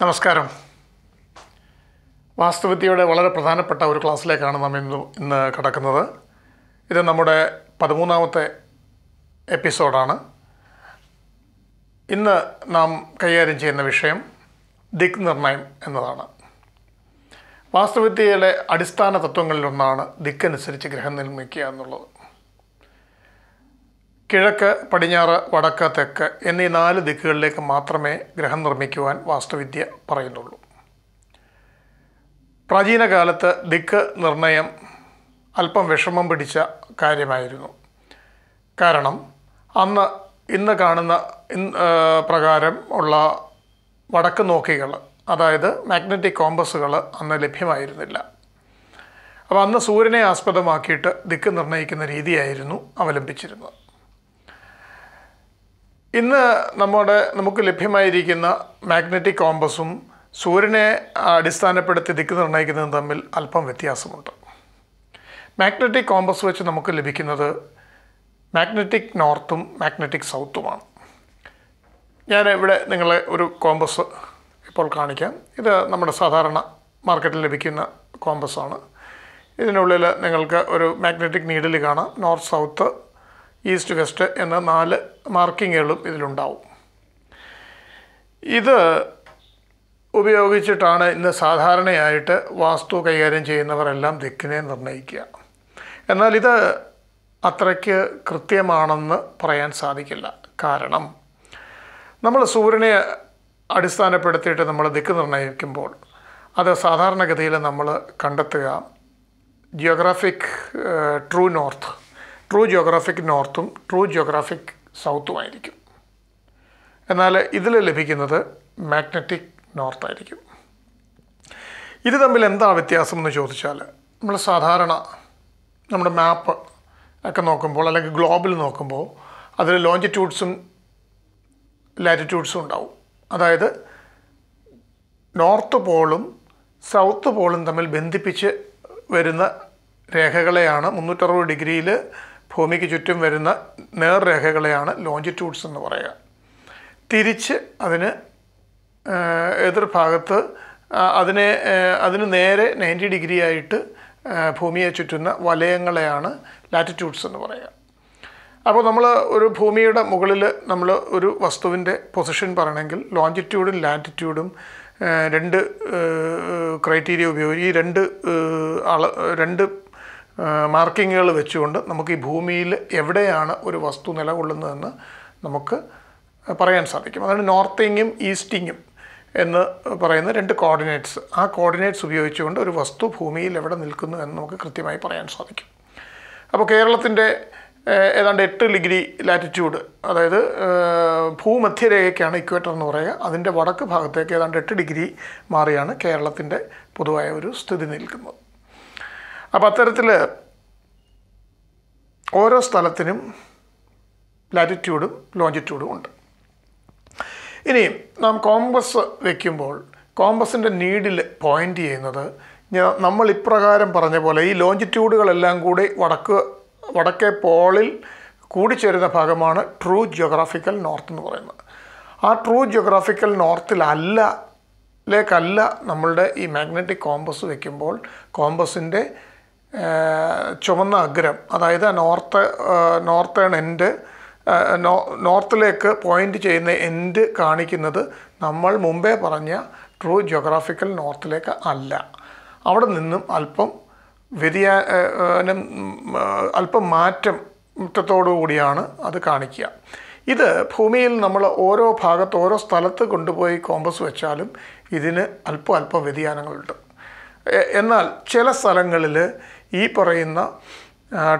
നമസ്കാരം വാസ്തുവിദ്യയുടെ വളരെ പ്രധാനപ്പെട്ട ഒരു ക്ലാസ്സിലേക്കാണ് നാം ഇന്ന് ഇന്ന് കടക്കുന്നത് ഇത് നമ്മുടെ പതിമൂന്നാമത്തെ എപ്പിസോഡാണ് ഇന്ന് നാം കൈകാര്യം ചെയ്യുന്ന വിഷയം ദിക് നിർണയം എന്നതാണ് വാസ്തുവിദ്യയിലെ അടിസ്ഥാന തത്വങ്ങളിലൊന്നാണ് ദിക്കനുസരിച്ച് ഗ്രഹം നിർമ്മിക്കുക എന്നുള്ളത് കിഴക്ക് പടിഞ്ഞാറ് വടക്ക് തെക്ക് എന്നീ നാല് ദിക്കുകളിലേക്ക് മാത്രമേ ഗ്രഹം നിർമ്മിക്കുവാൻ വാസ്തുവിദ്യ പറയുന്നുള്ളൂ പ്രാചീന കാലത്ത് ദിക്ക് നിർണയം അല്പം വിഷമം പിടിച്ച കാര്യമായിരുന്നു കാരണം അന്ന് ഇന്ന് കാണുന്ന പ്രകാരം ഉള്ള വടക്ക് നോക്കികൾ അതായത് മാഗ്നറ്റിക് കോമ്പസുകൾ അന്ന് ലഭ്യമായിരുന്നില്ല അപ്പോൾ അന്ന് സൂര്യനെ ആസ്പദമാക്കിയിട്ട് ദിക്ക് നിർണ്ണയിക്കുന്ന രീതിയായിരുന്നു അവലംബിച്ചിരുന്നത് ഇന്ന് നമ്മുടെ നമുക്ക് ലഭ്യമായിരിക്കുന്ന മാഗ്നറ്റിക് കോമ്പസും സൂര്യനെ അടിസ്ഥാനപ്പെടുത്തി ദിക്ക് നിർണ്ണയിക്കുന്നതും തമ്മിൽ അല്പം വ്യത്യാസമുണ്ട് മാഗ്നറ്റിക് കോമ്പസ് വെച്ച് നമുക്ക് ലഭിക്കുന്നത് മാഗ്നറ്റിക് നോർത്തും മാഗ്നറ്റിക് സൗത്തുമാണ് ഞാൻ ഇവിടെ നിങ്ങളെ ഒരു കോമ്പസ് ഇപ്പോൾ കാണിക്കാം ഇത് നമ്മുടെ സാധാരണ മാർക്കറ്റിൽ ലഭിക്കുന്ന കോമ്പസ് ആണ് ഇതിനുള്ളിൽ നിങ്ങൾക്ക് ഒരു മാഗ്നറ്റിക് നീഡിൽ കാണാം നോർത്ത് സൗത്ത് ഈസ്റ്റ് വെസ്റ്റ് എന്ന നാല് മാർക്കിങ്ങുകളും ഇതിലുണ്ടാവും ഇത് ഉപയോഗിച്ചിട്ടാണ് ഇന്ന് സാധാരണയായിട്ട് വാസ്തു കൈകാര്യം ചെയ്യുന്നവരെല്ലാം ദിക്കിനെ നിർണ്ണയിക്കുക എന്നാൽ ഇത് അത്രയ്ക്ക് കൃത്യമാണെന്ന് പറയാൻ സാധിക്കില്ല കാരണം നമ്മൾ സൂര്യനെ അടിസ്ഥാനപ്പെടുത്തിയിട്ട് നമ്മൾ ദിക്ക് നിർണ്ണയിക്കുമ്പോൾ അത് സാധാരണഗതിയിൽ നമ്മൾ കണ്ടെത്തുക geographic true north true geographic നോർത്തും ട്രൂ ജിയോഗ്രാഫിക് സൗത്തുമായിരിക്കും എന്നാൽ ഇതിൽ ലഭിക്കുന്നത് മാഗ്നറ്റിക് നോർത്തായിരിക്കും ഇത് തമ്മിൽ എന്താ വ്യത്യാസം എന്ന് ചോദിച്ചാൽ നമ്മൾ സാധാരണ നമ്മുടെ മാപ്പ് ഒക്കെ നോക്കുമ്പോൾ അല്ലെങ്കിൽ ഗ്ലോബിൽ നോക്കുമ്പോൾ അതിൽ ലോഞ്ചിറ്റ്യൂഡ്സും ലാറ്റിറ്റ്യൂഡ്സും ഉണ്ടാവും അതായത് നോർത്ത് പോളും സൗത്ത് പോളും തമ്മിൽ ബന്ധിപ്പിച്ച് വരുന്ന രേഖകളെയാണ് മുന്നൂറ്ററുപത് ഡിഗ്രിയിൽ ഭൂമിക്ക് ചുറ്റും വരുന്ന നേർരേഖകളെയാണ് ലോഞ്ചിറ്റ്യൂഡ്സ് എന്ന് പറയുക തിരിച്ച് അതിന് എതിർഭാഗത്ത് അതിനെ അതിന് നേരെ നയൻറ്റി ഡിഗ്രി ആയിട്ട് ഭൂമിയെ ചുറ്റുന്ന വലയങ്ങളെയാണ് ലാറ്റിറ്റ്യൂഡ്സ് എന്ന് പറയുക അപ്പോൾ നമ്മൾ ഒരു ഭൂമിയുടെ മുകളിൽ നമ്മൾ ഒരു വസ്തുവിൻ്റെ പൊസിഷൻ പറയണമെങ്കിൽ ലോഞ്ചിറ്റ്യൂഡും ലാറ്റിറ്റ്യൂഡും രണ്ട് ക്രൈറ്റീരിയ ഉപയോഗിച്ച് ഈ രണ്ട് അള രണ്ട് മാർക്കിങ്ങുകൾ വെച്ചുകൊണ്ട് നമുക്ക് ഈ ഭൂമിയിൽ എവിടെയാണ് ഒരു വസ്തു നിലകൊള്ളുന്നതെന്ന് നമുക്ക് പറയാൻ സാധിക്കും അതാണ് നോർത്തിങ്ങും ഈസ്റ്റിങ്ങും എന്ന് പറയുന്ന രണ്ട് കോർഡിനേറ്റ്സ് ആ കോർഡിനേറ്റ്സ് ഉപയോഗിച്ചുകൊണ്ട് ഒരു വസ്തു ഭൂമിയിൽ എവിടെ നിൽക്കുന്നു എന്ന് നമുക്ക് കൃത്യമായി പറയാൻ സാധിക്കും അപ്പോൾ കേരളത്തിൻ്റെ ഏതാണ്ട് എട്ട് ഡിഗ്രി ലാറ്റിറ്റ്യൂഡ് അതായത് ഭൂമധ്യരേഖയ്ക്കാണ് ഇക്വേറ്റർ എന്ന് പറയുക അതിൻ്റെ വടക്ക് ഭാഗത്തേക്ക് ഏതാണ്ട് എട്ട് ഡിഗ്രി മാറിയാണ് കേരളത്തിൻ്റെ പൊതുവായ ഒരു സ്ഥിതി നിൽക്കുന്നത് അപ്പോൾ അത്തരത്തിൽ ഓരോ സ്ഥലത്തിനും ലാറ്റിറ്റ്യൂഡും ലോഞ്ചിറ്റ്യൂഡും ഉണ്ട് ഇനി നാം കോമ്പസ് വയ്ക്കുമ്പോൾ കോമ്പസിൻ്റെ നീഡിൽ പോയിൻ്റ് ചെയ്യുന്നത് നമ്മൾ ഇപ്രകാരം പറഞ്ഞ പോലെ ഈ ലോഞ്ചിറ്റ്യൂഡുകളെല്ലാം കൂടി വടക്ക് വടക്കേ പോളിൽ കൂടിച്ചേരുന്ന ഭാഗമാണ് ട്രൂ ജിയോഗ്രാഫിക്കൽ നോർത്ത് എന്ന് പറയുന്നത് ആ ട്രൂ ജിയോഗ്രാഫിക്കൽ നോർത്തിലല്ല ലേക്കല്ല നമ്മളുടെ ഈ മാഗ്നറ്റിക് കോമ്പസ് വയ്ക്കുമ്പോൾ കോമ്പസിൻ്റെ ചുമന്ന അഗ്രം അതായത് നോർത്ത് നോർത്തേൺ എൻഡ് നോർത്തിലേക്ക് പോയിൻ്റ് ചെയ്യുന്ന എൻഡ് കാണിക്കുന്നത് നമ്മൾ മുമ്പേ പറഞ്ഞ ട്രൂ ജോഗ്രാഫിക്കൽ നോർത്തിലേക്ക് അല്ല അവിടെ നിന്നും അല്പം വ്യതിയാനം അല്പം മാറ്റം കൂടിയാണ് അത് കാണിക്കുക ഇത് ഭൂമിയിൽ നമ്മൾ ഓരോ ഭാഗത്ത് ഓരോ സ്ഥലത്ത് കൊണ്ടുപോയി കോമ്പസ് വെച്ചാലും ഇതിന് അല്പം അല്പം വ്യതിയാനങ്ങളുണ്ട് എന്നാൽ ചില സ്ഥലങ്ങളിൽ ഈ പറയുന്ന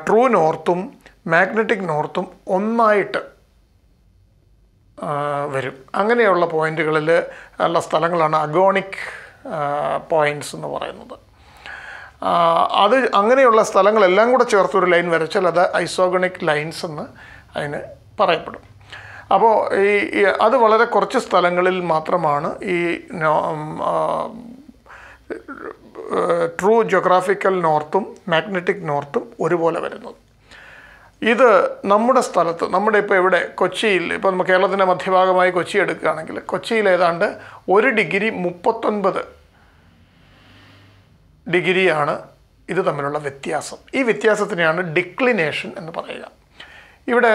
ട്രൂ നോർത്തും മാഗ്നറ്റിക് നോർത്തും ഒന്നായിട്ട് വരും അങ്ങനെയുള്ള പോയിന്റുകളിൽ ഉള്ള സ്ഥലങ്ങളാണ് അഗോണിക് പോയിൻറ്റ്സ് എന്ന് പറയുന്നത് അത് അങ്ങനെയുള്ള സ്ഥലങ്ങളെല്ലാം കൂടെ ചേർത്തൊരു ലൈൻ വരച്ചാൽ അത് ഐസോഗണിക് ലൈൻസ് എന്ന് അതിന് പറയപ്പെടും അപ്പോൾ ഈ അത് വളരെ കുറച്ച് സ്ഥലങ്ങളിൽ മാത്രമാണ് ഈ ട്രൂ ജോഗ്രാഫിക്കൽ നോർത്തും മാഗ്നറ്റിക് നോർത്തും ഒരുപോലെ വരുന്നത് ഇത് നമ്മുടെ സ്ഥലത്ത് നമ്മുടെ ഇപ്പോൾ ഇവിടെ കൊച്ചിയിൽ ഇപ്പോൾ നമ്മൾ കേരളത്തിൻ്റെ മധ്യഭാഗമായി കൊച്ചി എടുക്കുകയാണെങ്കിൽ കൊച്ചിയിൽ ഏതാണ്ട് ഒരു ഡിഗ്രി മുപ്പത്തൊൻപത് ഡിഗ്രിയാണ് ഇത് തമ്മിലുള്ള വ്യത്യാസം ഈ വ്യത്യാസത്തിനെയാണ് ഡിക്ലിനേഷൻ എന്ന് പറയുക ഇവിടെ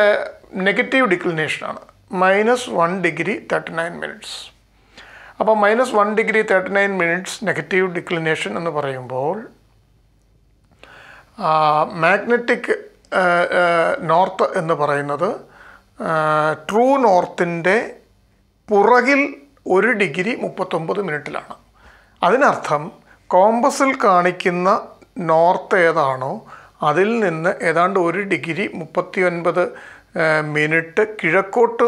നെഗറ്റീവ് ഡിക്ലിനേഷനാണ് minus one degree thirty nine minutes അപ്പോൾ minus one degree thirty nine minutes negative declination എന്ന് പറയുമ്പോൾ മാഗ്നറ്റിക് നോർത്ത് എന്ന് പറയുന്നത് ട്രൂ നോർത്തിൻ്റെ പുറകിൽ ഒരു ഡിഗ്രി മുപ്പത്തൊമ്പത് മിനിറ്റിലാണ് അതിനർത്ഥം കോമ്പസിൽ കാണിക്കുന്ന നോർത്ത് ഏതാണോ അതിൽ നിന്ന് ഏതാണ്ട് ഒരു ഡിഗ്രി മുപ്പത്തി ഒൻപത് മിനിറ്റ് കിഴക്കോട്ട്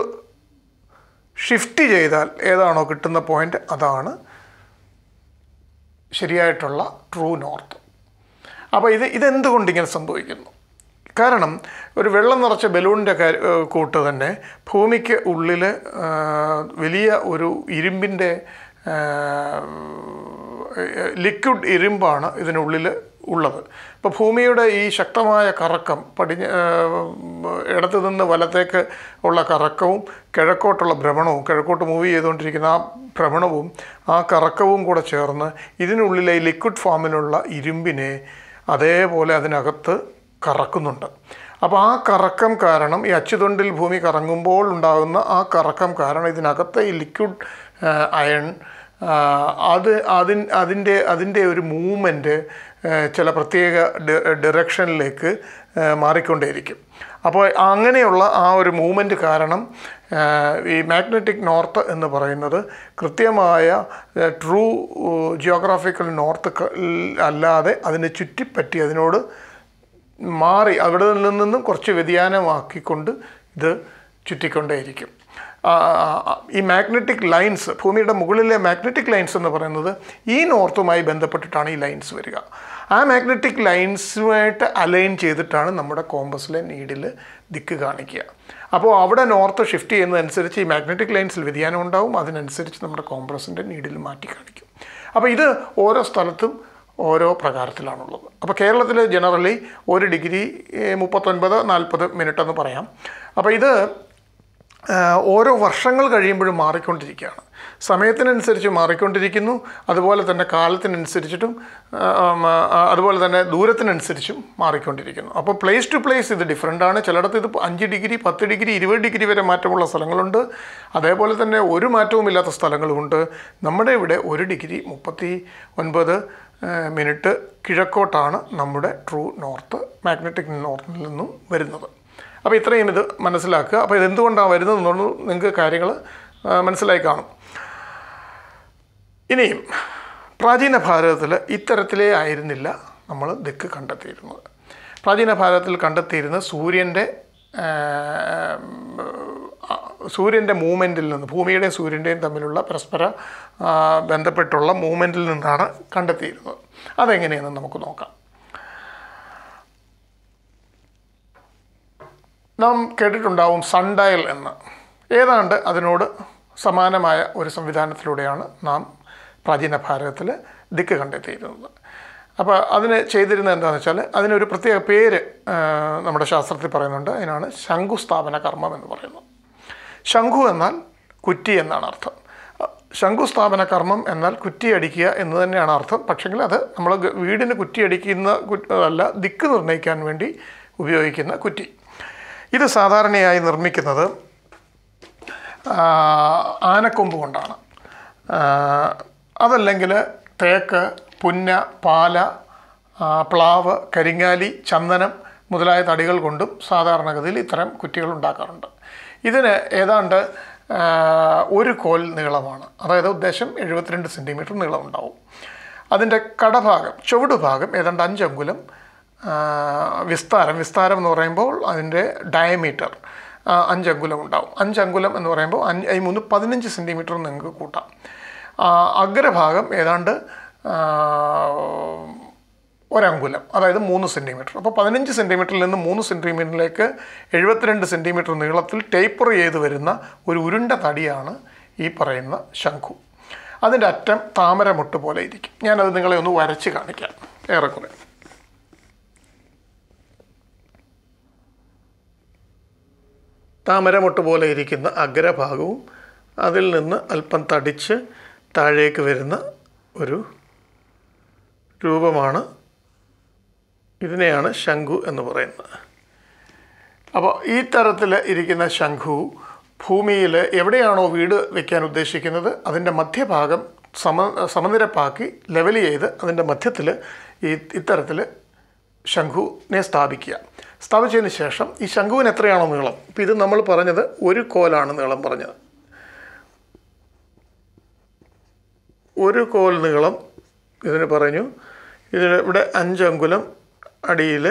ഷിഫ്റ്റ് ചെയ്താൽ ഏതാണോ കിട്ടുന്ന പോയിൻ്റ് അതാണ് ശരിയായിട്ടുള്ള ട്രൂ നോർത്ത് അപ്പോൾ ഇത് ഇതെന്തുകൊണ്ട് ഇങ്ങനെ സംഭവിക്കുന്നു കാരണം ഒരു വെള്ളം നിറച്ച ബലൂണിൻ്റെ കൂട്ട് തന്നെ ഭൂമിക്ക് ഉള്ളിൽ വലിയ ഒരു ഇരുമ്പിൻ്റെ ലിക്വിഡ് ഇരുമ്പാണ് ഇതിനുള്ളിൽ ഉള്ളത് ഇപ്പോൾ ഭൂമിയുടെ ഈ ശക്തമായ കറക്കം പടിഞ്ഞ ഇടത്തു നിന്ന് വലത്തേക്ക് ഉള്ള കറക്കവും കിഴക്കോട്ടുള്ള ഭ്രമണവും കിഴക്കോട്ട് മൂവ് ചെയ്തുകൊണ്ടിരിക്കുന്ന ആ ഭ്രമണവും ആ കറക്കവും കൂടെ ചേർന്ന് ഇതിനുള്ളിലെ ലിക്വിഡ് ഫോമിലുള്ള ഇരുമ്പിനെ അതേപോലെ അതിനകത്ത് കറക്കുന്നുണ്ട് അപ്പോൾ ആ കറക്കം കാരണം ഈ അച്ചുതൊണ്ടിൽ ഭൂമി കറങ്ങുമ്പോൾ ഉണ്ടാകുന്ന ആ കറക്കം കാരണം ഇതിനകത്തെ ഈ ലിക്വിഡ് അയൺ അത് അതിൻ അതിൻ്റെ അതിൻ്റെ ഒരു മൂവ്മെൻറ്റ് ചില പ്രത്യേക ഡിറക്ഷനിലേക്ക് മാറിക്കൊണ്ടേയിരിക്കും അപ്പോൾ അങ്ങനെയുള്ള ആ ഒരു മൂവ്മെൻറ്റ് കാരണം ഈ മാഗ്നറ്റിക് നോർത്ത് എന്ന് പറയുന്നത് കൃത്യമായ ട്രൂ ജിയോഗ്രാഫിക്കൽ നോർത്ത് അല്ലാതെ അതിനെ ചുറ്റിപ്പറ്റി അതിനോട് മാറി അവിടെ നിന്നും കുറച്ച് വ്യതിയാനമാക്കിക്കൊണ്ട് ഇത് ചുറ്റിക്കൊണ്ടേയിരിക്കും ഈ മാഗ്നറ്റിക് ലൈൻസ് ഭൂമിയുടെ മുകളിലെ മാഗ്നറ്റിക് ലൈൻസ് എന്ന് പറയുന്നത് ഈ നോർത്തുമായി ബന്ധപ്പെട്ടിട്ടാണ് ഈ ലൈൻസ് വരിക ആ മാഗ്നറ്റിക് ലൈൻസുമായിട്ട് അലൈൻ ചെയ്തിട്ടാണ് നമ്മുടെ കോമ്പസിലെ നീഡിൽ ദിക്ക് കാണിക്കുക അപ്പോൾ അവിടെ നോർത്ത് ഷിഫ്റ്റ് ചെയ്യുന്നതനുസരിച്ച് ഈ മാഗ്നറ്റിക് ലൈൻസിൽ വ്യതിയാനം ഉണ്ടാവും അതിനനുസരിച്ച് നമ്മുടെ കോമ്പസിൻ്റെ നീഡിൽ മാറ്റി കാണിക്കും അപ്പോൾ ഇത് ഓരോ സ്ഥലത്തും ഓരോ പ്രകാരത്തിലാണുള്ളത് അപ്പോൾ കേരളത്തിൽ ജനറലി ഒരു ഡിഗ്രി മുപ്പത്തൊൻപത് നാൽപ്പത് മിനിറ്റ് എന്ന് പറയാം അപ്പോൾ ഇത് ഓരോ വർഷങ്ങൾ കഴിയുമ്പോഴും മാറിക്കൊണ്ടിരിക്കുകയാണ് സമയത്തിനനുസരിച്ച് മാറിക്കൊണ്ടിരിക്കുന്നു അതുപോലെ തന്നെ കാലത്തിനനുസരിച്ചിട്ടും അതുപോലെ തന്നെ ദൂരത്തിനനുസരിച്ചും മാറിക്കൊണ്ടിരിക്കുന്നു അപ്പോൾ പ്ലേസ് ടു പ്ലേസ് ഇത് ഡിഫറെൻ്റ് ആണ് ചിലയിടത്ത് ഇത് അഞ്ച് ഡിഗ്രി പത്ത് ഡിഗ്രി ഇരുപത് ഡിഗ്രി വരെ മാറ്റമുള്ള സ്ഥലങ്ങളുണ്ട് അതേപോലെ തന്നെ ഒരു മാറ്റവും ഇല്ലാത്ത സ്ഥലങ്ങളുമുണ്ട് നമ്മുടെ ഇവിടെ ഒരു ഡിഗ്രി മുപ്പത്തി ഒൻപത് മിനിറ്റ് കിഴക്കോട്ടാണ് നമ്മുടെ ട്രൂ നോർത്ത് മാഗ്നറ്റിക് നോർത്തിൽ നിന്നും വരുന്നത് അപ്പോൾ ഇത്രയും ഇത് മനസ്സിലാക്കുക അപ്പോൾ ഇതെന്തുകൊണ്ടാണ് വരുന്നതെന്നുള്ളത് നിങ്ങൾക്ക് കാര്യങ്ങൾ മനസ്സിലായി കാണും ഇനിയും പ്രാചീന ഭാരതത്തിൽ ഇത്തരത്തിലേ ആയിരുന്നില്ല നമ്മൾ ദിക്ക് കണ്ടെത്തിയിരുന്നത് പ്രാചീന ഭാരതത്തിൽ കണ്ടെത്തിയിരുന്ന സൂര്യൻ്റെ സൂര്യൻ്റെ മൂവ്മെൻറ്റിൽ നിന്ന് ഭൂമിയുടെയും സൂര്യൻ്റെയും തമ്മിലുള്ള പരസ്പര ബന്ധപ്പെട്ടുള്ള മൂവ്മെൻറ്റിൽ നിന്നാണ് കണ്ടെത്തിയിരുന്നത് അതെങ്ങനെയെന്ന് നമുക്ക് നോക്കാം നാം കേട്ടിട്ടുണ്ടാവും സൺഡയൽ എന്ന് ഏതാണ്ട് അതിനോട് സമാനമായ ഒരു സംവിധാനത്തിലൂടെയാണ് നാം പ്രാചീന ഭാരതത്തിൽ ദിക്ക് കണ്ടെത്തിയിരുന്നത് അപ്പോൾ അതിന് ചെയ്തിരുന്നത് എന്താണെന്ന് വെച്ചാൽ അതിനൊരു പ്രത്യേക പേര് നമ്മുടെ ശാസ്ത്രത്തിൽ പറയുന്നുണ്ട് അതിനാണ് ശംഖുസ്ഥാപന കർമ്മം എന്ന് പറയുന്നത് ശംഖു എന്നാൽ കുറ്റി എന്നാണ് അർത്ഥം ശംഖുസ്ഥാപന കർമ്മം എന്നാൽ കുറ്റി അടിക്കുക എന്ന് തന്നെയാണ് അർത്ഥം പക്ഷെങ്കിൽ അത് നമ്മൾ വീടിന് അടിക്കുന്ന അല്ല ദിക്ക് നിർണ്ണയിക്കാൻ വേണ്ടി ഉപയോഗിക്കുന്ന കുറ്റി ഇത് സാധാരണയായി നിർമ്മിക്കുന്നത് ആനക്കൊമ്പ് കൊണ്ടാണ് അതല്ലെങ്കിൽ തേക്ക് പുന്ന പാല പ്ലാവ് കരിങ്ങാലി ചന്ദനം മുതലായ തടികൾ കൊണ്ടും സാധാരണഗതിയിൽ ഇത്തരം കുറ്റികൾ ഉണ്ടാക്കാറുണ്ട് ഇതിന് ഏതാണ്ട് ഒരു കോൽ നീളമാണ് അതായത് ഉദ്ദേശം എഴുപത്തിരണ്ട് സെൻറ്റിമീറ്റർ നീളമുണ്ടാവും അതിൻ്റെ കടഭാഗം ചുവടുഭാഗം ഏതാണ്ട് അഞ്ച് വിസ്താരം വിസ്താരം എന്ന് പറയുമ്പോൾ അതിൻ്റെ ഡയമീറ്റർ അഞ്ചങ്കുലം ഉണ്ടാവും അഞ്ചങ്കുലം എന്ന് പറയുമ്പോൾ അഞ്ച് മൂന്ന് പതിനഞ്ച് സെൻറ്റിമീറ്റർ നിങ്ങൾക്ക് കൂട്ടാം അഗ്രഭാഗം ഏതാണ്ട് ഒരങ്കുലം അതായത് മൂന്ന് സെൻറ്റിമീറ്റർ അപ്പോൾ പതിനഞ്ച് സെൻറ്റിമീറ്ററിൽ നിന്ന് മൂന്ന് സെൻറ്റിമീറ്ററിലേക്ക് എഴുപത്തിരണ്ട് സെൻറ്റിമീറ്റർ നീളത്തിൽ ടേപ്പർ ചെയ്ത് വരുന്ന ഒരു ഉരുണ്ട തടിയാണ് ഈ പറയുന്ന ശംഖു അതിൻ്റെ അറ്റം താമരമുട്ട് പോലെ ഇരിക്കും ഞാനത് നിങ്ങളെ ഒന്ന് വരച്ച് കാണിക്കാം ഏറെക്കുറെ താമരമൊട്ട് പോലെ ഇരിക്കുന്ന അഗ്രഭാഗവും അതിൽ നിന്ന് അല്പം തടിച്ച് താഴേക്ക് വരുന്ന ഒരു രൂപമാണ് ഇതിനെയാണ് ശംഖു എന്ന് പറയുന്നത് അപ്പോൾ ഈ തരത്തിൽ ഇരിക്കുന്ന ശംഖു ഭൂമിയിൽ എവിടെയാണോ വീട് വയ്ക്കാൻ ഉദ്ദേശിക്കുന്നത് അതിൻ്റെ മധ്യഭാഗം സമ സമനിരപ്പാക്കി ലെവൽ ചെയ്ത് അതിൻ്റെ മധ്യത്തിൽ ഈ ഇത്തരത്തിൽ ശംഖുവിനെ സ്ഥാപിക്കുക സ്ഥാപിച്ചതിന് ശേഷം ഈ ശംഖുവിന് എത്രയാണോ നീളം ഇപ്പം ഇത് നമ്മൾ പറഞ്ഞത് ഒരു കോലാണ് നീളം പറഞ്ഞത് ഒരു കോൽ നീളം ഇതിന് പറഞ്ഞു ഇതിന് ഇവിടെ അഞ്ചങ്കുലം അടിയിൽ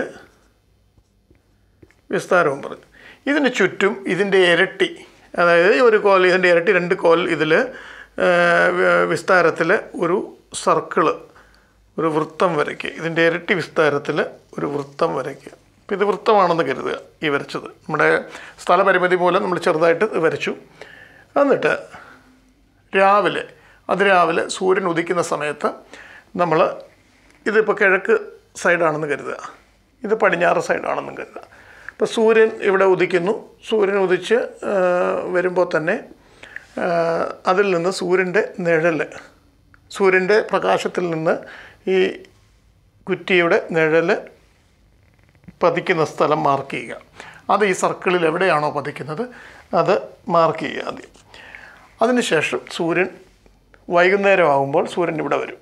വിസ്താരവും പറഞ്ഞു ഇതിന് ചുറ്റും ഇതിൻ്റെ ഇരട്ടി അതായത് ഒരു കോൽ ഇതിൻ്റെ ഇരട്ടി രണ്ട് കോൽ ഇതിൽ വിസ്താരത്തിൽ ഒരു സർക്കിള് ഒരു വൃത്തം വരയ്ക്കുക ഇതിൻ്റെ ഇരട്ടി വിസ്താരത്തിൽ ഒരു വൃത്തം വരയ്ക്കുക പിതവൃത്തമാണെന്ന് കരുതുക ഈ വരച്ചത് നമ്മുടെ സ്ഥലപരിമിതി പോലെ നമ്മൾ ചെറുതായിട്ട് വരച്ചു എന്നിട്ട് രാവിലെ അതിരാവിലെ സൂര്യൻ ഉദിക്കുന്ന സമയത്ത് നമ്മൾ ഇതിപ്പോൾ കിഴക്ക് സൈഡാണെന്ന് കരുതുക ഇത് പടിഞ്ഞാറ് സൈഡാണെന്നും കരുതുക അപ്പോൾ സൂര്യൻ ഇവിടെ ഉദിക്കുന്നു സൂര്യൻ ഉദിച്ച് വരുമ്പോൾ തന്നെ അതിൽ നിന്ന് സൂര്യൻ്റെ നിഴൽ സൂര്യൻ്റെ പ്രകാശത്തിൽ നിന്ന് ഈ കുറ്റിയുടെ നിഴൽ പതിക്കുന്ന സ്ഥലം മാർക്ക് ചെയ്യുക അത് ഈ സർക്കിളിൽ എവിടെയാണോ പതിക്കുന്നത് അത് മാർക്ക് ചെയ്യുക ആദ്യം അതിനുശേഷം സൂര്യൻ വൈകുന്നേരം ആകുമ്പോൾ സൂര്യൻ ഇവിടെ വരും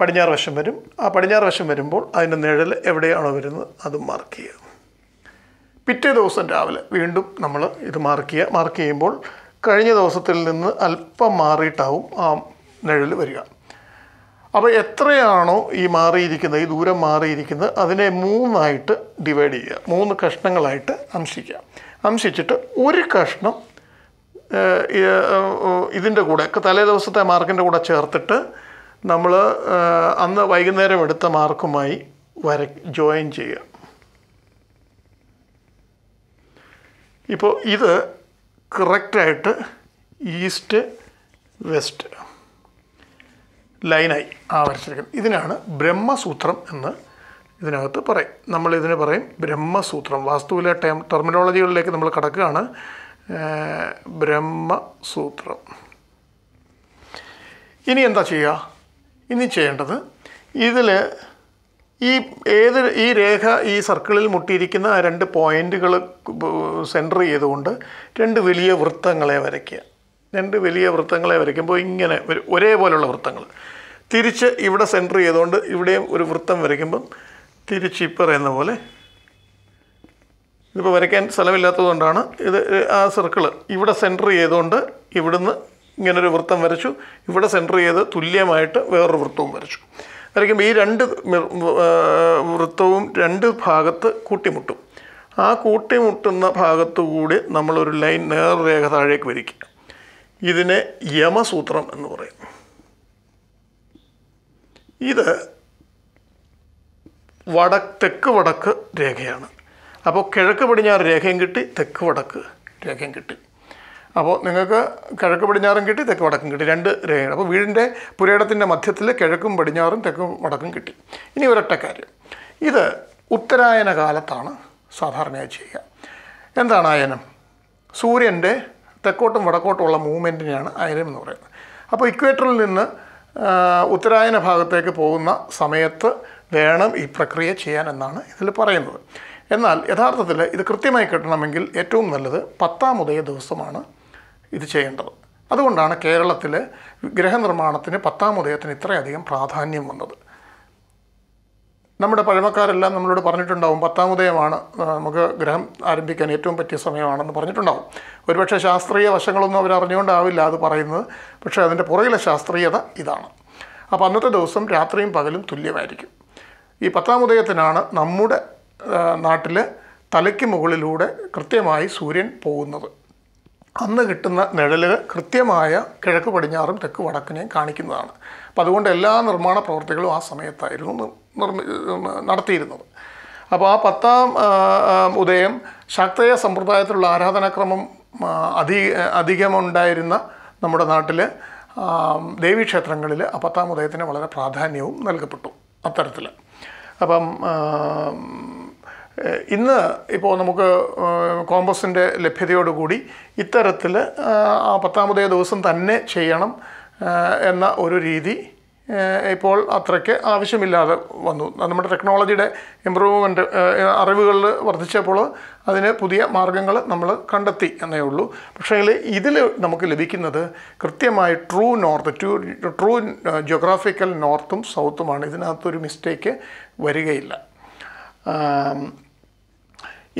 പടിഞ്ഞാറ് വശം വരും ആ പടിഞ്ഞാറ് വശം വരുമ്പോൾ അതിൻ്റെ നിഴൽ എവിടെയാണോ വരുന്നത് അത് മാർക്ക് ചെയ്യുക പിറ്റേ ദിവസം രാവിലെ വീണ്ടും നമ്മൾ ഇത് മാർക്ക് ചെയ്യുക മാർക്ക് ചെയ്യുമ്പോൾ കഴിഞ്ഞ ദിവസത്തിൽ നിന്ന് അല്പം മാറിയിട്ടാവും ആ നിഴൽ വരിക അപ്പോൾ എത്രയാണോ ഈ മാറിയിരിക്കുന്നത് ഈ ദൂരം മാറിയിരിക്കുന്നത് അതിനെ മൂന്നായിട്ട് ഡിവൈഡ് ചെയ്യുക മൂന്ന് കഷ്ണങ്ങളായിട്ട് അംശിക്കുക അംശിച്ചിട്ട് ഒരു കഷ്ണം ഇതിൻ്റെ കൂടെ തലേ ദിവസത്തെ മാർക്കിൻ്റെ കൂടെ ചേർത്തിട്ട് നമ്മൾ അന്ന് വൈകുന്നേരം എടുത്ത മാർക്കുമായി വര ജോയിൻ ചെയ്യുക ഇപ്പോൾ ഇത് കറക്റ്റായിട്ട് ഈസ്റ്റ് വെസ്റ്റ് ലൈനായി ആവരിച്ചിരിക്കുന്നത് ഇതിനാണ് ബ്രഹ്മസൂത്രം എന്ന് ഇതിനകത്ത് പറയും നമ്മൾ ഇതിന് പറയും ബ്രഹ്മസൂത്രം വാസ്തുവിലെ ടേം ടെർമിനോളജികളിലേക്ക് നമ്മൾ കടക്കുകയാണ് ബ്രഹ്മസൂത്രം ഇനി എന്താ ചെയ്യുക ഇനി ചെയ്യേണ്ടത് ഇതിൽ ഈ ഏത് ഈ രേഖ ഈ സർക്കിളിൽ മുട്ടിയിരിക്കുന്ന രണ്ട് പോയിൻറ്റുകൾ സെൻറ്റർ ചെയ്തുകൊണ്ട് രണ്ട് വലിയ വൃത്തങ്ങളെ വരയ്ക്കുക രണ്ട് വലിയ വൃത്തങ്ങളെ വരയ്ക്കുമ്പോൾ ഇങ്ങനെ ഒരേപോലെയുള്ള വൃത്തങ്ങൾ തിരിച്ച് ഇവിടെ സെൻറ്റർ ചെയ്തുകൊണ്ട് ഇവിടെയും ഒരു വൃത്തം വരയ്ക്കുമ്പം തിരിച്ച് ഈ പറയുന്ന പോലെ ഇതിപ്പോൾ വരയ്ക്കാൻ സ്ഥലമില്ലാത്തതുകൊണ്ടാണ് ഇത് ആ സർക്കിൾ ഇവിടെ സെൻറ്റർ ചെയ്തുകൊണ്ട് ഇവിടുന്ന് ഇങ്ങനൊരു വൃത്തം വരച്ചു ഇവിടെ സെൻറ്റർ ചെയ്ത് തുല്യമായിട്ട് വേറൊരു വൃത്തവും വരച്ചു വരയ്ക്കുമ്പോൾ ഈ രണ്ട് വൃത്തവും രണ്ട് ഭാഗത്ത് കൂട്ടിമുട്ടും ആ കൂട്ടിമുട്ടുന്ന ഭാഗത്തുകൂടി നമ്മളൊരു ലൈൻ നേർരേഖ താഴേക്ക് വരയ്ക്കുക ഇതിനെ യമസൂത്രം എന്ന് പറയും ഇത് വട തെക്ക് വടക്ക് രേഖയാണ് അപ്പോൾ കിഴക്ക് പടിഞ്ഞാറ് രേഖയും കിട്ടി തെക്ക് വടക്ക് രേഖയും കിട്ടി അപ്പോൾ നിങ്ങൾക്ക് കിഴക്ക് പടിഞ്ഞാറും കിട്ടി തെക്ക് വടക്കും കിട്ടി രണ്ട് രേഖയാണ് അപ്പോൾ വീടിൻ്റെ പുരയിടത്തിൻ്റെ മധ്യത്തിൽ കിഴക്കും പടിഞ്ഞാറും തെക്കും വടക്കും കിട്ടി ഇനി ഒരൊറ്റ കാര്യം ഇത് ഉത്തരായന കാലത്താണ് സാധാരണയായി ചെയ്യുക എന്താണ് അയനം സൂര്യൻ്റെ തെക്കോട്ടും വടക്കോട്ടുമുള്ള മൂവ്മെൻറ്റിനെയാണ് അയനം എന്ന് പറയുന്നത് അപ്പോൾ ഇക്വേറ്ററിൽ നിന്ന് ഉത്തരായന ഭാഗത്തേക്ക് പോകുന്ന സമയത്ത് വേണം ഈ പ്രക്രിയ ചെയ്യാൻ എന്നാണ് ഇതിൽ പറയുന്നത് എന്നാൽ യഥാർത്ഥത്തിൽ ഇത് കൃത്യമായി കിട്ടണമെങ്കിൽ ഏറ്റവും നല്ലത് ഉദയ ദിവസമാണ് ഇത് ചെയ്യേണ്ടത് അതുകൊണ്ടാണ് കേരളത്തിൽ ഗ്രഹനിർമ്മാണത്തിന് ഉദയത്തിന് ഇത്രയധികം പ്രാധാന്യം വന്നത് നമ്മുടെ പഴമക്കാരെല്ലാം നമ്മളോട് പറഞ്ഞിട്ടുണ്ടാവും പത്താം ഉദയമാണ് നമുക്ക് ഗ്രഹം ആരംഭിക്കാൻ ഏറ്റവും പറ്റിയ സമയമാണെന്ന് പറഞ്ഞിട്ടുണ്ടാവും ഒരുപക്ഷെ ശാസ്ത്രീയ വശങ്ങളൊന്നും അവർ അറിഞ്ഞുകൊണ്ടാവില്ല അത് പറയുന്നത് പക്ഷേ അതിൻ്റെ പുറകിലെ ശാസ്ത്രീയത ഇതാണ് അപ്പോൾ അന്നത്തെ ദിവസം രാത്രിയും പകലും തുല്യമായിരിക്കും ഈ പത്താം ഉദയത്തിനാണ് നമ്മുടെ നാട്ടിൽ തലയ്ക്ക് മുകളിലൂടെ കൃത്യമായി സൂര്യൻ പോകുന്നത് അന്ന് കിട്ടുന്ന നിഴലുകൾ കൃത്യമായ കിഴക്ക് പടിഞ്ഞാറും തെക്ക് വടക്കിനെയും കാണിക്കുന്നതാണ് അപ്പോൾ അതുകൊണ്ട് എല്ലാ നിർമ്മാണ പ്രവർത്തികളും ആ സമയത്തായിരുന്നു നിർമ്മി നടത്തിയിരുന്നത് അപ്പോൾ ആ പത്താം ഉദയം ശാക്തയ സമ്പ്രദായത്തിലുള്ള ആരാധനാക്രമം അധി അധികമുണ്ടായിരുന്ന നമ്മുടെ നാട്ടിൽ ദേവീക്ഷേത്രങ്ങളിൽ ആ പത്താം ഉദയത്തിന് വളരെ പ്രാധാന്യവും നൽകപ്പെട്ടു അത്തരത്തിൽ അപ്പം ഇന്ന് ഇപ്പോൾ നമുക്ക് കോമ്പസിൻ്റെ ലഭ്യതയോടുകൂടി ഇത്തരത്തിൽ ആ പത്താമതേ ദിവസം തന്നെ ചെയ്യണം എന്ന ഒരു രീതി ഇപ്പോൾ അത്രയ്ക്ക് ആവശ്യമില്ലാതെ വന്നു നമ്മുടെ ടെക്നോളജിയുടെ ഇമ്പ്രൂവ്മെൻറ്റ് അറിവുകൾ വർദ്ധിച്ചപ്പോൾ അതിന് പുതിയ മാർഗങ്ങൾ നമ്മൾ കണ്ടെത്തി എന്നേ ഉള്ളൂ പക്ഷേ ഇതിൽ നമുക്ക് ലഭിക്കുന്നത് കൃത്യമായി true north true true geographical നോർത്തും സൗത്തുമാണ് ഇതിനകത്തൊരു മിസ്റ്റേക്ക് വരികയില്ല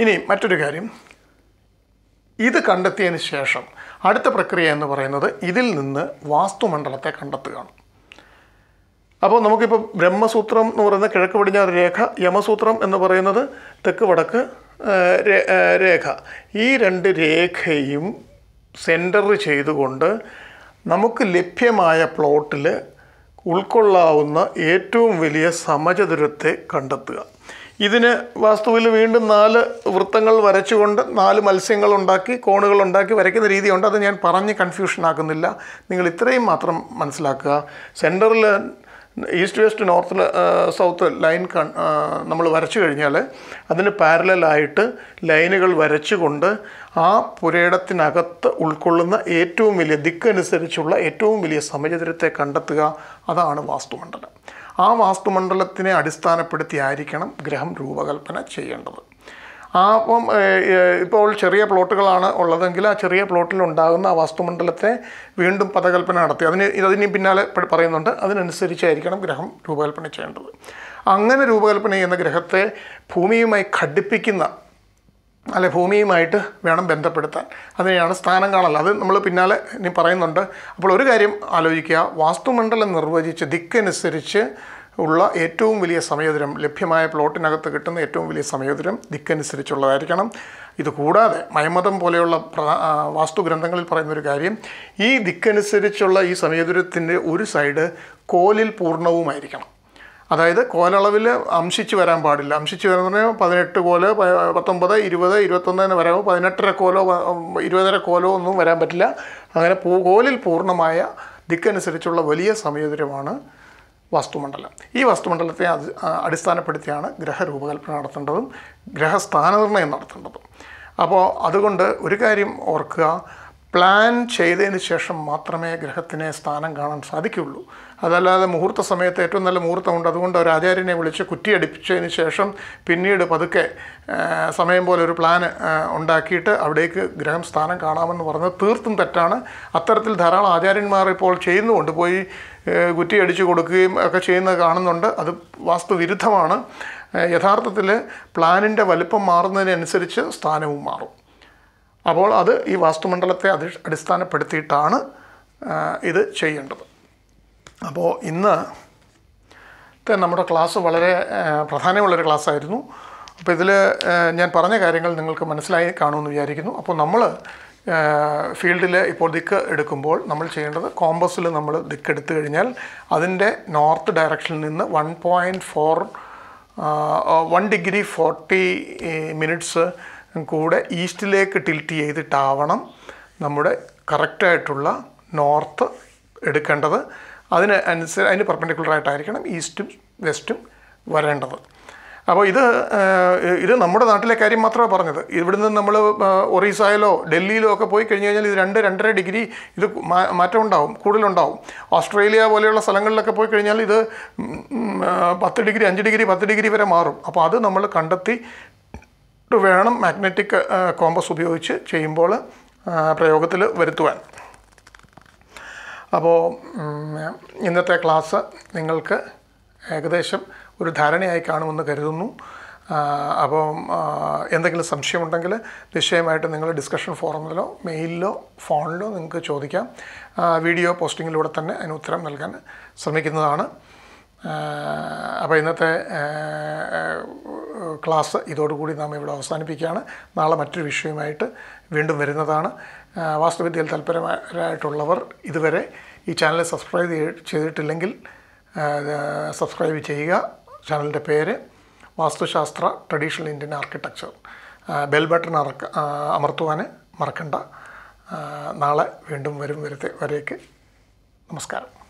ഇനി മറ്റൊരു കാര്യം ഇത് കണ്ടെത്തിയതിന് ശേഷം അടുത്ത പ്രക്രിയ എന്ന് പറയുന്നത് ഇതിൽ നിന്ന് വാസ്തുമണ്ഡലത്തെ കണ്ടെത്തുകയാണ് അപ്പോൾ നമുക്കിപ്പോൾ ബ്രഹ്മസൂത്രം എന്ന് പറയുന്ന കിഴക്ക് പടിഞ്ഞാറ് രേഖ യമസൂത്രം എന്ന് പറയുന്നത് തെക്ക് വടക്ക് രേഖ ഈ രണ്ട് രേഖയും സെൻറ്റർ ചെയ്തുകൊണ്ട് നമുക്ക് ലഭ്യമായ പ്ലോട്ടിൽ ഉൾക്കൊള്ളാവുന്ന ഏറ്റവും വലിയ സമചതുരത്തെ കണ്ടെത്തുക ഇതിന് വാസ്തുവിൽ വീണ്ടും നാല് വൃത്തങ്ങൾ വരച്ചുകൊണ്ട് നാല് മത്സ്യങ്ങൾ ഉണ്ടാക്കി കോണുകൾ ഉണ്ടാക്കി വരയ്ക്കുന്ന രീതിയുണ്ട് അത് ഞാൻ പറഞ്ഞ് കൺഫ്യൂഷൻ ആക്കുന്നില്ല നിങ്ങൾ ഇത്രയും മാത്രം മനസ്സിലാക്കുക സെൻറ്ററിൽ east west north south line നമ്മൾ വരച്ചു കഴിഞ്ഞാൽ അതിന് പാരലായിട്ട് ലൈനുകൾ വരച്ചുകൊണ്ട് ആ പുരയിടത്തിനകത്ത് ഉൾക്കൊള്ളുന്ന ഏറ്റവും വലിയ ദിക്കനുസരിച്ചുള്ള ഏറ്റവും വലിയ സമചതുരത്തെ കണ്ടെത്തുക അതാണ് വാസ്തുമണ്ഡലം ആ വാസ്തുമണ്ഡലത്തിനെ അടിസ്ഥാനപ്പെടുത്തിയായിരിക്കണം ഗ്രഹം രൂപകൽപ്പന ചെയ്യേണ്ടത് ആ അപ്പം ഇപ്പോൾ ചെറിയ പ്ലോട്ടുകളാണ് ഉള്ളതെങ്കിൽ ആ ചെറിയ പ്ലോട്ടിൽ ഉണ്ടാകുന്ന ആ വാസ്തുമണ്ഡലത്തെ വീണ്ടും പദകൽപ്പന നടത്തി അതിന് ഇതിന് പിന്നാലെ പറയുന്നുണ്ട് അതിനനുസരിച്ചായിരിക്കണം ഗ്രഹം രൂപകൽപ്പന ചെയ്യേണ്ടത് അങ്ങനെ രൂപകൽപ്പന ചെയ്യുന്ന ഗ്രഹത്തെ ഭൂമിയുമായി ഘടിപ്പിക്കുന്ന അല്ലെ ഭൂമിയുമായിട്ട് വേണം ബന്ധപ്പെടുത്താൻ അതിനെയാണ് സ്ഥാനം കാണൽ അത് നമ്മൾ പിന്നാലെ ഇനി പറയുന്നുണ്ട് അപ്പോൾ ഒരു കാര്യം ആലോചിക്കുക വാസ്തുമണ്ഡലം നിർവചിച്ച് ദിക്കനുസരിച്ച് ഉള്ള ഏറ്റവും വലിയ സമയോദരം ലഭ്യമായ പ്ലോട്ടിനകത്ത് കിട്ടുന്ന ഏറ്റവും വലിയ സമയോദരം ദിക്കനുസരിച്ചുള്ളതായിരിക്കണം ഇതുകൂടാതെ മയമതം പോലെയുള്ള വാസ്തുഗ്രന്ഥങ്ങളിൽ പറയുന്നൊരു കാര്യം ഈ ദിക്കനുസരിച്ചുള്ള ഈ സമയോദരത്തിൻ്റെ ഒരു സൈഡ് കോലിൽ പൂർണ്ണവുമായിരിക്കണം അതായത് കോലളവിൽ അംശിച്ച് വരാൻ പാടില്ല അംശിച്ച് പറഞ്ഞാൽ പതിനെട്ട് കോല് പത്തൊമ്പത് ഇരുപത് ഇരുപത്തൊന്ന് വരാമോ പതിനെട്ടര കോലോ ഇരുപതര കോലോ ഒന്നും വരാൻ പറ്റില്ല അങ്ങനെ കോലിൽ പൂർണ്ണമായ ദിക്കനുസരിച്ചുള്ള വലിയ സമയോദരമാണ് വസ്തുമണ്ഡലം ഈ വസ്തുമണ്ഡലത്തെ അടിസ്ഥാനപ്പെടുത്തിയാണ് ഗ്രഹരൂപകൽപ്പന നടത്തേണ്ടതും ഗ്രഹസ്ഥാനനിർണ്ണയം നടത്തേണ്ടതും അപ്പോൾ അതുകൊണ്ട് ഒരു കാര്യം ഓർക്കുക പ്ലാൻ ചെയ്തതിന് ശേഷം മാത്രമേ ഗ്രഹത്തിനെ സ്ഥാനം കാണാൻ സാധിക്കുകയുള്ളൂ അതല്ലാതെ മുഹൂർത്ത സമയത്ത് ഏറ്റവും നല്ല മുഹൂർത്തമുണ്ട് അതുകൊണ്ട് ഒരു ആചാര്യനെ വിളിച്ച് കുറ്റിയടിപ്പിച്ചതിന് ശേഷം പിന്നീട് പതുക്കെ സമയം പോലെ ഒരു പ്ലാൻ ഉണ്ടാക്കിയിട്ട് അവിടേക്ക് ഗ്രഹം സ്ഥാനം കാണാമെന്ന് പറഞ്ഞത് തീർത്തും തെറ്റാണ് അത്തരത്തിൽ ധാരാളം ആചാര്യന്മാർ ഇപ്പോൾ ചെയ്യുന്നുകൊണ്ട് പോയി കുറ്റിയടിച്ചു കൊടുക്കുകയും ഒക്കെ ചെയ്യുന്നത് കാണുന്നുണ്ട് അത് വാസ്തുവിരുദ്ധമാണ് യഥാർത്ഥത്തിൽ പ്ലാനിൻ്റെ വലുപ്പം മാറുന്നതിനനുസരിച്ച് സ്ഥാനവും മാറും അപ്പോൾ അത് ഈ വാസ്തുമണ്ഡലത്തെ അതി അടിസ്ഥാനപ്പെടുത്തിയിട്ടാണ് ഇത് ചെയ്യേണ്ടത് അപ്പോൾ ഇന്ന് നമ്മുടെ ക്ലാസ് വളരെ പ്രധാനമുള്ളൊരു ക്ലാസ്സായിരുന്നു അപ്പോൾ ഇതിൽ ഞാൻ പറഞ്ഞ കാര്യങ്ങൾ നിങ്ങൾക്ക് മനസ്സിലായി കാണുമെന്ന് വിചാരിക്കുന്നു അപ്പോൾ നമ്മൾ ഫീൽഡിൽ ഇപ്പോൾ ദിക്ക് എടുക്കുമ്പോൾ നമ്മൾ ചെയ്യേണ്ടത് കോമ്പസിൽ നമ്മൾ ദിക്ക് എടുത്തു കഴിഞ്ഞാൽ അതിൻ്റെ നോർത്ത് ഡയറക്ഷനിൽ നിന്ന് one point four one degree forty minutes കൂടെ ഈസ്റ്റിലേക്ക് ടിൽറ്റ് ചെയ്തിട്ടാവണം നമ്മുടെ കറക്റ്റായിട്ടുള്ള നോർത്ത് എടുക്കേണ്ടത് അതിന് അനുസരിച്ച് അതിന് പെർപെൻഡിക്കുലറായിട്ടായിരിക്കണം ഈസ്റ്റും വെസ്റ്റും വരേണ്ടത് അപ്പോൾ ഇത് ഇത് നമ്മുടെ നാട്ടിലെ കാര്യം മാത്രമാണ് പറഞ്ഞത് നിന്ന് നമ്മൾ ഒറീസയിലോ ഡൽഹിയിലോ ഒക്കെ പോയി കഴിഞ്ഞ് കഴിഞ്ഞാൽ ഇത് രണ്ട് രണ്ടര ഡിഗ്രി ഇത് മാറ്റം ഉണ്ടാവും കൂടുതലുണ്ടാവും ഓസ്ട്രേലിയ പോലെയുള്ള സ്ഥലങ്ങളിലൊക്കെ പോയി കഴിഞ്ഞാൽ ഇത് പത്ത് ഡിഗ്രി അഞ്ച് ഡിഗ്രി പത്ത് ഡിഗ്രി വരെ മാറും അപ്പോൾ അത് നമ്മൾ കണ്ടെത്തി വേണം മാഗ്നറ്റിക് കോമ്പസ് ഉപയോഗിച്ച് ചെയ്യുമ്പോൾ പ്രയോഗത്തിൽ വരുത്തുവാൻ അപ്പോൾ ഇന്നത്തെ ക്ലാസ് നിങ്ങൾക്ക് ഏകദേശം ഒരു ധാരണയായി കാണുമെന്ന് കരുതുന്നു അപ്പോൾ എന്തെങ്കിലും സംശയമുണ്ടെങ്കിൽ നിശ്ചയമായിട്ട് നിങ്ങൾ ഡിസ്കഷൻ ഫോറമിലോ മെയിലിലോ ഫോണിലോ നിങ്ങൾക്ക് ചോദിക്കാം വീഡിയോ പോസ്റ്റിങ്ങിലൂടെ തന്നെ അതിന് ഉത്തരം നൽകാൻ ശ്രമിക്കുന്നതാണ് അപ്പോൾ ഇന്നത്തെ ക്ലാസ് ഇതോടുകൂടി നാം ഇവിടെ അവസാനിപ്പിക്കുകയാണ് നാളെ മറ്റൊരു വിഷയവുമായിട്ട് വീണ്ടും വരുന്നതാണ് വാസ്തുവിദ്യയിൽ തൽപരമായിട്ടുള്ളവർ ഇതുവരെ ഈ ചാനൽ സബ്സ്ക്രൈബ് ചെയ്തിട്ടില്ലെങ്കിൽ സബ്സ്ക്രൈബ് ചെയ്യുക ചാനലിൻ്റെ പേര് Vastushastra traditional Indian architecture bell button അറക്ക അമർത്തുവാൻ മറക്കണ്ട നാളെ വീണ്ടും വരും വരത്തെ വരേക്ക് നമസ്കാരം